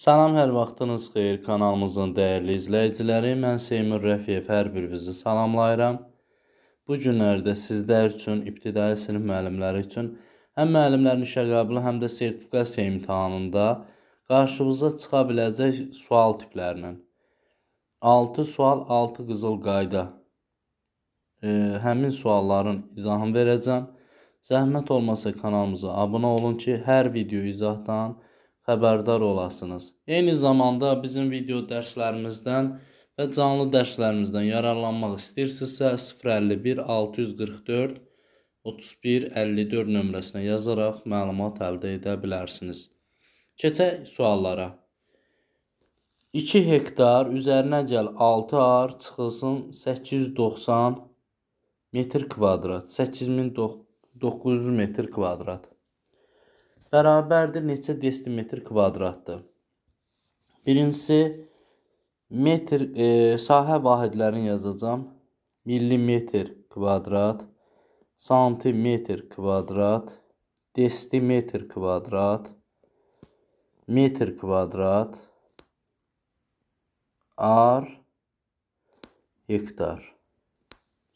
Salam, hər vaxtınız xeyir kanalımızın dəyərli izləyiciləri. Mən Seymur Rəfiyev hər birinizi salamlayıram. Bu günlərdə sizlər üçün ibtidai sinif müəllimləri üçün həm müəllimlərin işə qəbulu, həm də sertifikasiya imtahanında qarşımıza çıxa biləcək sual tiplərindən 6 sual, 6 qızıl qayda. E, həmin sualların izahını verəcəm. Zəhmət olmasa kanalımıza abunə olun ki, hər video izahdan xəbərdar olasınız. Eyni zamanda bizim video dərslərimizdən və canlı dərslərimizdən yararlanmaq istəyirsinizsə 051 644 31 54 nömrəsinə yazaraq məlumat əldə edə bilərsiniz. Keçək suallara. 2 hektar üzərinə gəl 6 ar çıxılsın 890 metr kvadrat. 8900 metr kvadrat bərabərdir neçə desimetr kvadratdır? Birincisi metr e, sahə vahidlərini yazacağam. Millimetr kvadrat, santimetr kvadrat, desimetr kvadrat, metr kvadrat, ar hektar.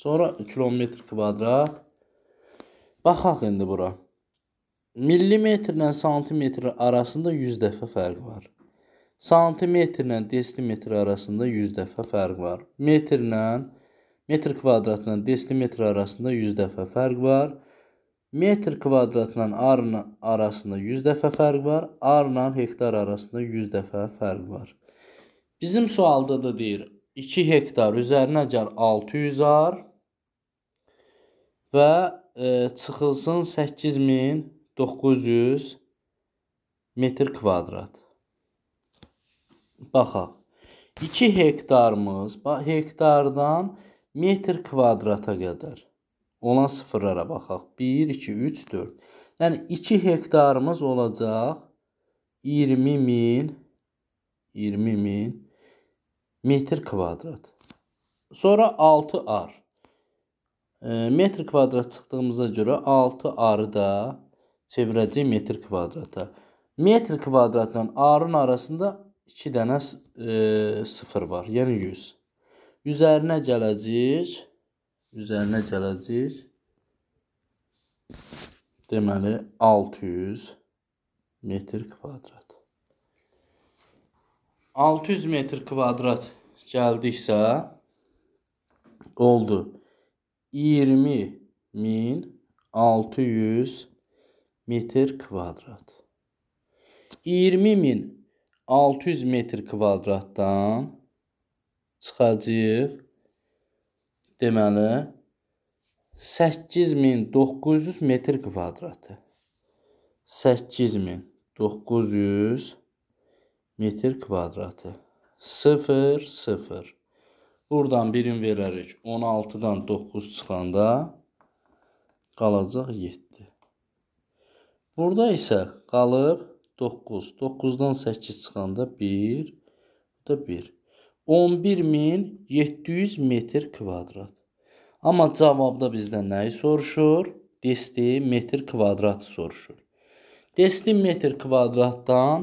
Sonra kilometr kvadrat. Baxaq indi bura. Millimetrlə santimetr arasında 100 dəfə fərq var. Santimetrlə desimetr arasında 100 dəfə fərq var. Metrlə metr kvadratla desimetr arasında 100 dəfə fərq var. Metr kvadratla arın arasında 100 dəfə fərq var. Arla hektar arasında 100 dəfə fərq var. Bizim sualda da deyir 2 hektar üzərinə gəl 600 ar və e, çıxılsın 8000 900 metr kvadrat. Baxaq. 2 hektarımız hektardan metr kvadrata qədər. Ona sıfırlara baxaq. 1, 2, 3, 4. Yəni 2 hektarımız olacaq 20 min 20 min metr kvadrat. Sonra 6 ar. E, metr kvadrat çıxdığımıza görə 6 arı da çevirəcəyik metr kvadrata. Metr kvadratla r-ın arasında 2 dənə e, 0 var, yəni 100. Üzərinə gələcəyik. Üzərinə gələcəyik. Deməli 600 metr kvadrat. 600 metr kvadrat gəldiksə oldu 20 min 600 metr kvadrat. 20600 metr kvadratdan çıxacağıq. Deməli 8900 metr kvadratı. 8900 metr kvadratı. 0 0. Buradan birim verərik. 16-dan 9 çıxanda qalacaq 7. Burada isə qalıb 9. 9-dan 8 çıxanda 1, bu da 1. 11700 metr kvadrat. Amma cavabda bizdən nəyi soruşur? Desti metr kvadratı soruşur. Desti metr kvadratdan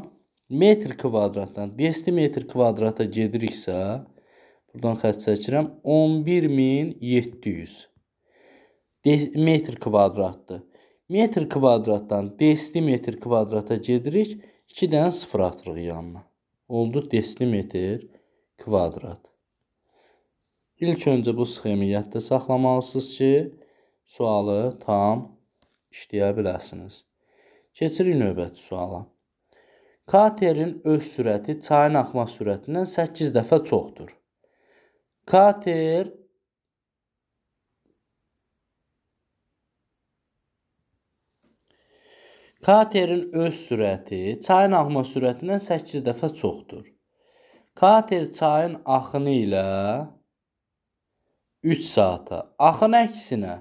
metr kvadratdan desti metr kvadrata gediriksə, buradan xətt çəkirəm 11700 metr kvadratdır metr kvadratdan desli metr kvadrata gedirik. 2 dənə sıfır atırıq yanına. Oldu desli metr kvadrat. İlk öncə bu sxemi yadda saxlamalısınız ki, sualı tam işləyə biləsiniz. Keçirik növbəti suala. Katerin öz sürəti çayın axma sürətindən 8 dəfə çoxdur. Kater Katerin öz sürəti çayın axma sürətindən 8 dəfə çoxdur. Kater çayın axını ilə 3 saata, axın əksinə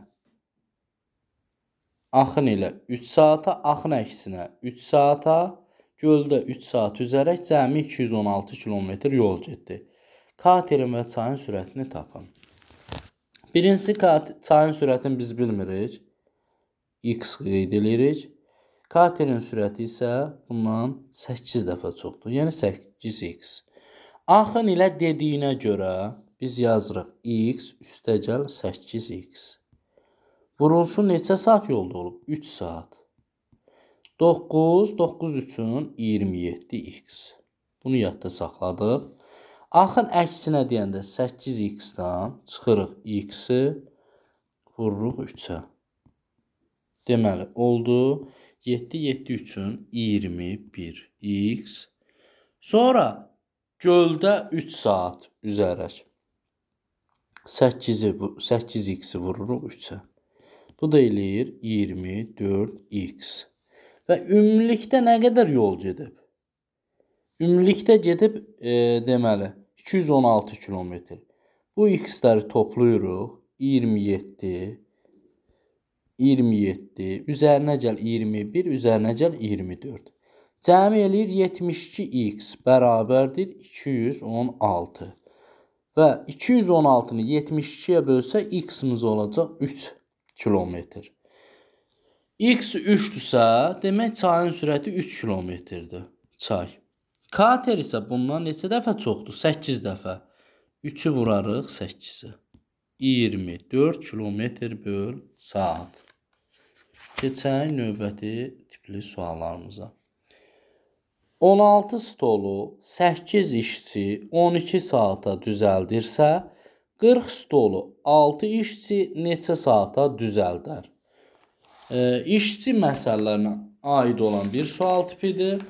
axın ilə 3 saata, axın əksinə 3 saata, göldə 3 saat üzərək cəmi 216 kilometr yol getdi. Katerin və çayın sürətini tapın. Birincisi çayın sürətini biz bilmirik. X qeyd edirik. Katerin sürəti isə bundan 8 dəfə çoxdur. Yəni 8x. Axın ilə dediyinə görə biz yazırıq x üstəgəl 8x. Vurulsun neçə saat yolda olub? 3 saat. 9, 9 üçün 27x. Bunu yadda saxladıq. Axın əksinə deyəndə 8x-dan çıxırıq x-i vururuq 3-ə. Deməli, oldu 8x. 7 7 üçün 21 x. Sonra göldə 3 saat üzərək 8-i 8x-i vururuq 3-ə. Bu da eləyir 24x. Və ümumilikdə nə qədər yol gedib? Ümumilikdə gedib e, deməli 216 kilometr. Bu x-ləri toplayırıq. 27 27, üzərinə gəl 21, üzərinə gəl 24. Cəmi eləyir 72x bərabərdir 216. Və 216-nı 72-yə bölsə x-imiz olacaq 3 kilometr. X 3-dürsə, demək çayın sürəti 3 kilometrdir. Çay. Kater isə bundan neçə dəfə çoxdur? 8 dəfə. 3-ü vurarıq 8-i. 24 kilometr böl saat. Keçək növbəti tipli suallarımıza. 16 stolu 8 işçi 12 saata düzəldirsə, 40 stolu 6 işçi neçə saata düzəldər? E, işçi məsələlərinə aid olan bir sual tipidir.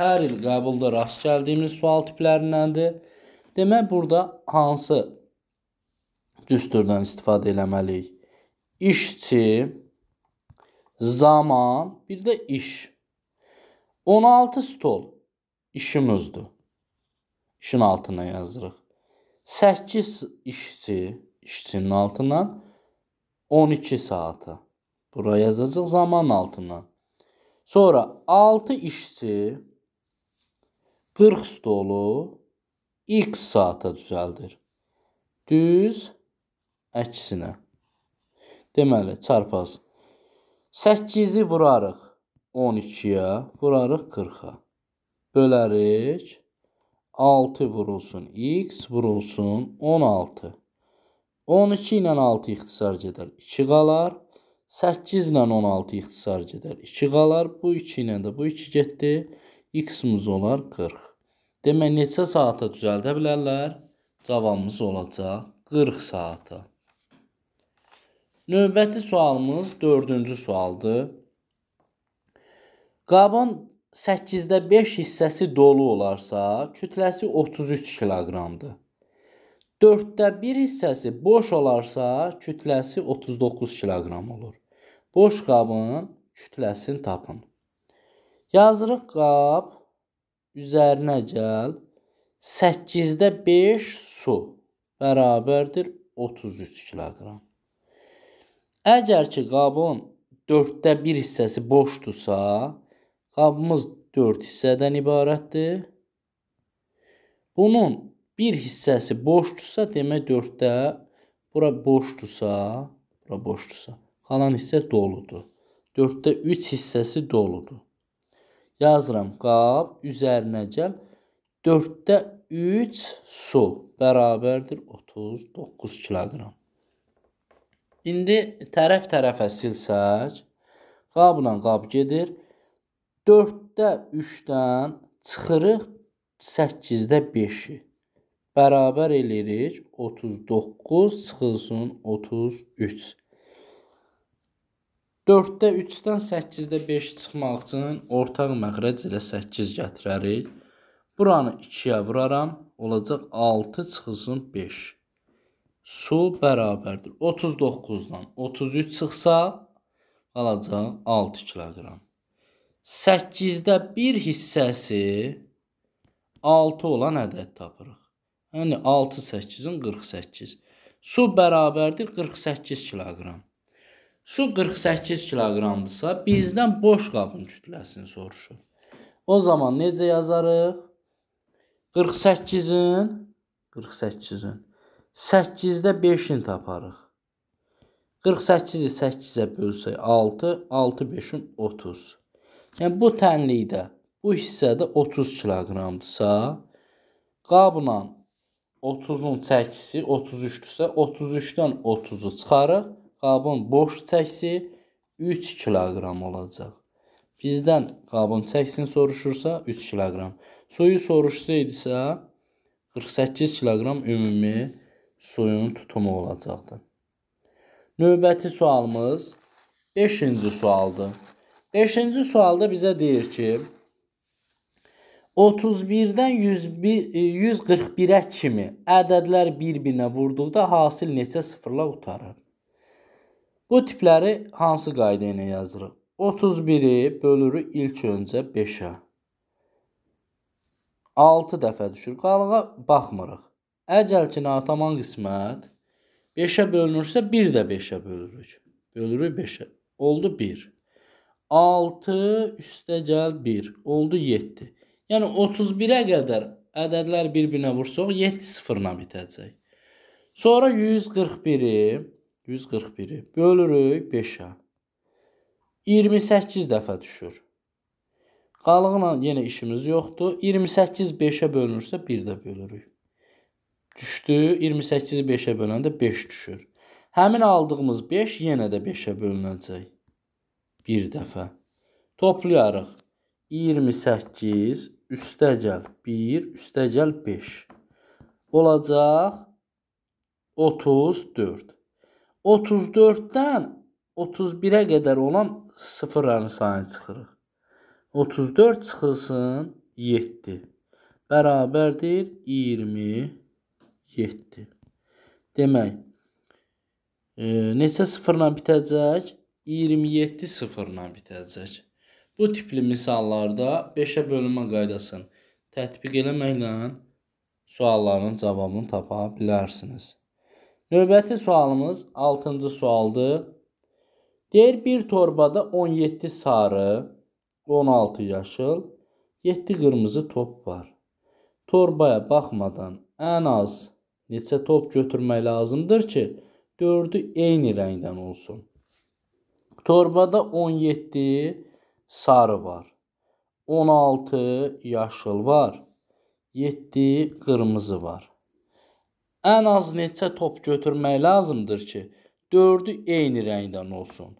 Hər il qəbulda rast gəldiyimiz sual tiplərindəndir. Demək, burada hansı düsturdan istifadə eləməliyik? İşçi zaman, bir də iş. 16 stol işimizdir. İşin altına yazırıq. 8 işçi işçinin altına 12 saata. Bura yazacaq zaman altına. Sonra 6 işçi 40 stolu x saata düzəldir. Düz əksinə. Deməli, çarpaz 8-i vurarıq 12-yə, vurarıq 40-a. Bölərik 6 vurulsun x, vurulsun 16. 12 ilə 6 ixtisar gedər 2 qalar. 8 ilə 16 ixtisar gedər 2 qalar. Bu 2 ilə də bu 2 getdi. x-imiz olar 40. Demək neçə saata düzəldə bilərlər? Cavabımız olacaq 40 saata. Növbəti sualımız 4-cü sualdır. Qabın 8-də 5 hissəsi dolu olarsa, kütləsi 33 kiloqramdır. 4-də 1 hissəsi boş olarsa, kütləsi 39 kiloqram olur. Boş qabın kütləsini tapın. Yazırıq qab üzərinə gəl 8-də 5 su bərabərdir 33 kiloqram. Əgər ki qabın 4də 1 hissəsi boşdursa, qabımız 4 hissədən ibarətdir. Bunun 1 hissəsi boşdursa, demək 4də bura boşdursa, bura boşdursa, qalan hissə doludur. 4də 3 hissəsi doludur. Yazıram qab, üzərinə gəl. 4də 3 su bərabərdir 39 kiloqram. İndi tərəf-tərəfə silsək, qabla qab gedir. 4-də 3-dən çıxırıq 8-də 5-i. Bərabər eləyirik 39 çıxılsın 33. 4-də 3-dən 8-də 5 çıxmaq üçün ortaq məxrəc ilə 8 gətirərik. Buranı 2-yə vuraram, olacaq 6 çıxılsın 5 su bərabərdir. 39-dan 33 çıxsa, qalacaq 6 kiloqram. 8-də 1 hissəsi 6 olan ədəd tapırıq. Yəni 6 8-in 48. Su bərabərdir 48 kiloqram. Su 48 kiloqramdırsa, bizdən boş qabın kütləsini soruşur. O zaman necə yazarıq? 48-in 48-in 8-də 5-ni taparıq. 48-i 8-ə bölsək 6, 6 5-in 30. Yəni bu tənlikdə, bu hissədə 30 kiloqramdırsa, qabla 30-un çəkisi 33-dürsə, 33-dən 30-u çıxarıq. Qabın boş çəkisi 3 kiloqram olacaq. Bizdən qabın çəkisini soruşursa 3 kiloqram. Suyu soruşsaydısa 48 kiloqram ümumi suyun tutumu olacaqdır. Növbəti sualımız 5-ci sualdır. 5-ci sualda bizə deyir ki, 31-dən 141-ə e, kimi ədədlər bir-birinə vurduqda hasil neçə sıfırla qutarır? Bu tipləri hansı qayda ilə yazırıq? 31-i bölürük ilk öncə 5-ə. 6 dəfə düşür. Qalığa baxmırıq. Əcəl ki, nataman qismət 5-ə bölünürsə 1 də 5-ə bölürük. Bölürük 5-ə. Oldu 1. 6 üstəgəl 1 oldu 7. Yəni 31-ə qədər ədədlər bir-birinə vursuq 7 sıfırla bitəcək. Sonra 141-i 141-i bölürük 5-ə. 28 dəfə düşür. Qalıqla yenə işimiz yoxdur. 28 5-ə bölünürsə 1 də bölürük düşdü. 28-i 5-ə böləndə 5 düşür. Həmin aldığımız 5 yenə də 5-ə bölünəcək. Bir dəfə. Toplayarıq. 28 üstəgəl 1 üstəgəl 5. Olacaq 34. 34-dən 31-ə qədər olan sıfırların sayını çıxırıq. 34 çıxılsın 7. Bərabərdir 20. 7. Demək, e, neçə sıfırla bitəcək? 27 sıfırla bitəcək. Bu tipli misallarda 5-ə bölmə qaydasını tətbiq eləməklə sualların cavabını tapa bilərsiniz. Növbəti sualımız 6-cı sualdır. Deyir bir torbada 17 sarı, 16 yaşıl, 7 qırmızı top var. Torbaya baxmadan ən az neçə top götürmək lazımdır ki, 4-ü eyni rəngdən olsun. Torbada 17 sarı var. 16 yaşıl var. 7 qırmızı var. Ən az neçə top götürmək lazımdır ki, 4-ü eyni rəngdən olsun.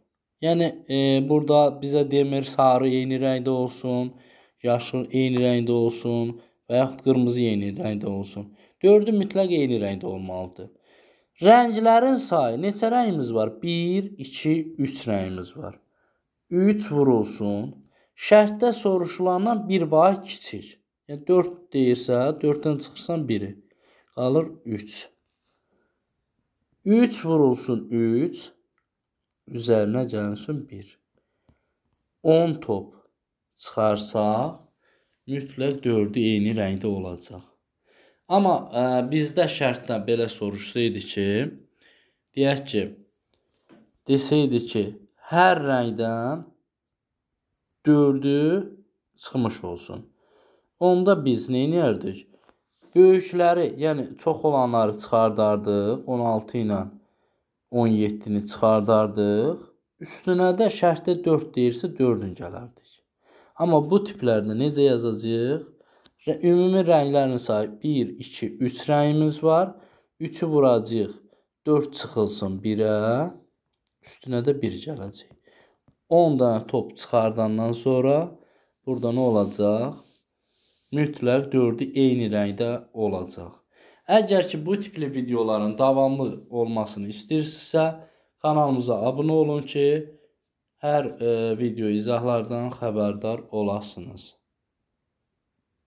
Yəni e, burada bizə demir sarı eyni rəngdə olsun, yaşıl eyni rəngdə olsun və yaxud qırmızı eyni rəngdə olsun. Dördü mütləq eyni rəngdə olmalıdır. Rənglərin sayı neçə rəngimiz var? 1, 2, 3 rəngimiz var. 3 vurulsun. Şərtdə soruşulandan bir var kiçik. Yəni 4 deyirsə, 4-dən çıxırsan 1-i. Qalır 3. 3 vurulsun 3. Üzərinə gəlinsin 1. 10 top çıxarsa mütləq 4-ü eyni rəngdə olacaq. Amma ə, e, bizdə şərtlə belə soruşsaydı ki, deyək ki, desəydi ki, hər rəngdən 4-ü çıxmış olsun. Onda biz nə edərdik? Böyükləri, yəni çox olanları çıxardardıq 16 ilə 17-ni çıxardardıq. Üstünə də şərtdə 4 deyirsə 4-ün gələrdik. Amma bu tiplərdə necə yazacağıq? Ümumi rənglərin sayı 1, 2, 3 rəngimiz var. 3-ü vuracaq. 4 çıxılsın 1-ə. Üstünə də 1 gələcək. 10 dənə top çıxardandan sonra burada nə olacaq? Mütləq 4-ü eyni rəngdə olacaq. Əgər ki, bu tipli videoların davamlı olmasını istəyirsinizsə, kanalımıza abunə olun ki, hər e, video izahlardan xəbərdar olasınız.